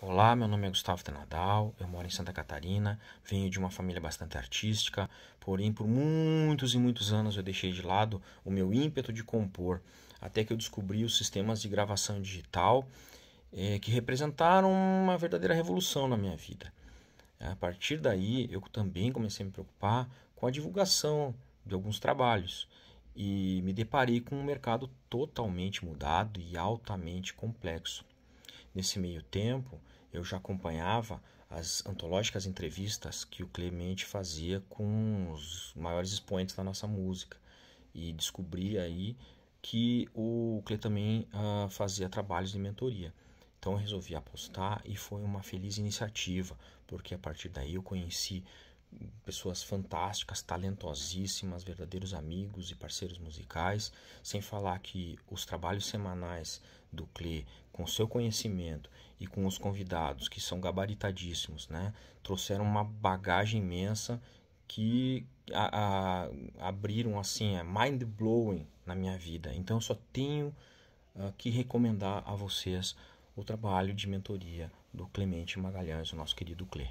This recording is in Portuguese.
Olá, meu nome é Gustavo Tenadal, eu moro em Santa Catarina, venho de uma família bastante artística, porém por muitos e muitos anos eu deixei de lado o meu ímpeto de compor, até que eu descobri os sistemas de gravação digital eh, que representaram uma verdadeira revolução na minha vida. A partir daí eu também comecei a me preocupar com a divulgação de alguns trabalhos e me deparei com um mercado totalmente mudado e altamente complexo. Nesse meio tempo, eu já acompanhava as antológicas entrevistas que o Clemente fazia com os maiores expoentes da nossa música e descobri aí que o Cle também uh, fazia trabalhos de mentoria. Então eu resolvi apostar e foi uma feliz iniciativa, porque a partir daí eu conheci pessoas fantásticas, talentosíssimas, verdadeiros amigos e parceiros musicais, sem falar que os trabalhos semanais do CLE, com seu conhecimento e com os convidados, que são gabaritadíssimos, né, trouxeram uma bagagem imensa que a, a, abriram assim, é mind blowing na minha vida. Então eu só tenho uh, que recomendar a vocês o trabalho de mentoria do Clemente Magalhães, o nosso querido Cle.